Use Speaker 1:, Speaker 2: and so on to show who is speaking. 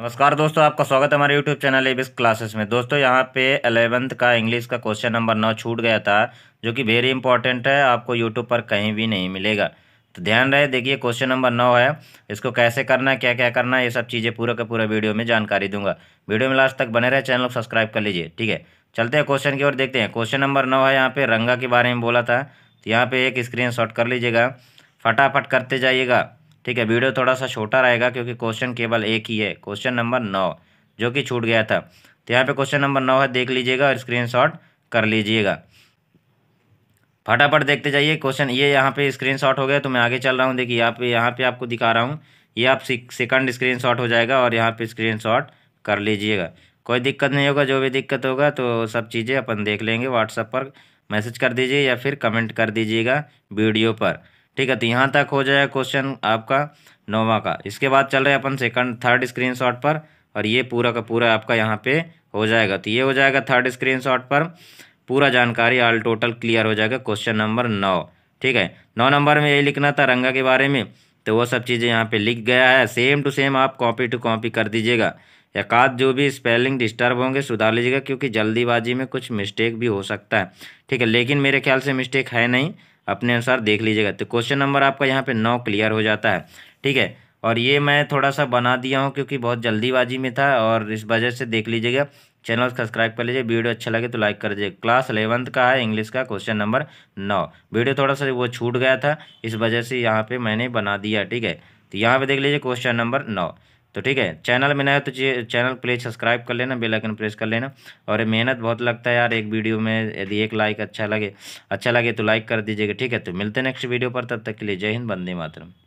Speaker 1: नमस्कार दोस्तों आपका स्वागत है हमारे यूट्यूब चैनल एबिस क्लासेस में दोस्तों यहाँ पे अलेवंथ का इंग्लिश का क्वेश्चन नंबर नौ छूट गया था जो कि वेरी इंपॉर्टेंट है आपको यूट्यूब पर कहीं भी नहीं मिलेगा तो ध्यान रहे देखिए क्वेश्चन नंबर नौ है इसको कैसे करना है क्या क्या करना है ये सब चीज़ें पूरा का पूरा वीडियो में जानकारी दूंगा वीडियो में लास्ट तक बने रहे चैनल को सब्सक्राइब कर लीजिए ठीक है चलते हैं क्वेश्चन की ओर देखते हैं क्वेश्चन नंबर नौ है यहाँ पर रंगा के बारे में बोला था तो यहाँ पर एक स्क्रीन कर लीजिएगा फटाफट करते जाइएगा ठीक है वीडियो थोड़ा सा छोटा रहेगा क्योंकि क्वेश्चन केवल एक ही है क्वेश्चन नंबर नौ जो कि छूट गया था तो यहाँ पे क्वेश्चन नंबर नौ है देख लीजिएगा और स्क्रीनशॉट कर लीजिएगा फटाफट देखते जाइए क्वेश्चन ये यहाँ पे स्क्रीनशॉट हो गया तो मैं आगे चल रहा हूँ देखिए यहाँ पे यहाँ पे आपको दिखा रहा हूँ ये आप सेकंड स्क्रीन हो जाएगा और यहाँ पे स्क्रीन कर लीजिएगा कोई दिक्कत नहीं होगा जो भी दिक्कत होगा तो सब चीज़ें अपन देख लेंगे व्हाट्सएप पर मैसेज कर दीजिए या फिर कमेंट कर दीजिएगा वीडियो पर ठीक है तो यहाँ तक हो जाएगा क्वेश्चन आपका नोवा का इसके बाद चल रहे अपन सेकंड थर्ड स्क्रीनशॉट पर और ये पूरा का पूरा आपका यहाँ पे हो जाएगा तो ये हो जाएगा थर्ड स्क्रीनशॉट पर पूरा जानकारी ऑल टोटल क्लियर हो जाएगा क्वेश्चन नंबर नौ ठीक है नौ नंबर में यही लिखना था रंगा के बारे में तो वो सब चीज़ें यहाँ पर लिख गया है सेम टू सेम आप कॉपी टू कॉपी कर दीजिएगा एकाध जो भी स्पेलिंग डिस्टर्ब होंगे सुधार लीजिएगा क्योंकि जल्दीबाजी में कुछ मिस्टेक भी हो सकता है ठीक है लेकिन मेरे ख्याल से मिस्टेक है नहीं अपने अनुसार देख लीजिएगा तो क्वेश्चन नंबर आपका यहाँ पे नौ क्लियर हो जाता है ठीक है और ये मैं थोड़ा सा बना दिया हूँ क्योंकि बहुत जल्दीबाजी में था और इस वजह से देख लीजिएगा चैनल सब्सक्राइब कर लीजिए वीडियो अच्छा लगे तो लाइक कर दीजिए क्लास अलेवंथ का है इंग्लिश का क्वेश्चन नंबर नौ वीडियो थोड़ा सा वो छूट गया था इस वजह से यहाँ पर मैंने बना दिया ठीक है तो यहाँ पर देख लीजिए क्वेश्चन नंबर नौ तो ठीक है चैनल में नया तो चैनल प्लीज़ सब्सक्राइब कर लेना बेल आइकन प्रेस कर लेना और मेहनत बहुत लगता है यार एक वीडियो में यदि एक लाइक अच्छा लगे अच्छा लगे तो लाइक कर दीजिएगा ठीक है तो मिलते हैं नेक्स्ट वीडियो पर तब तक के लिए जय हिंद बंदे मातरम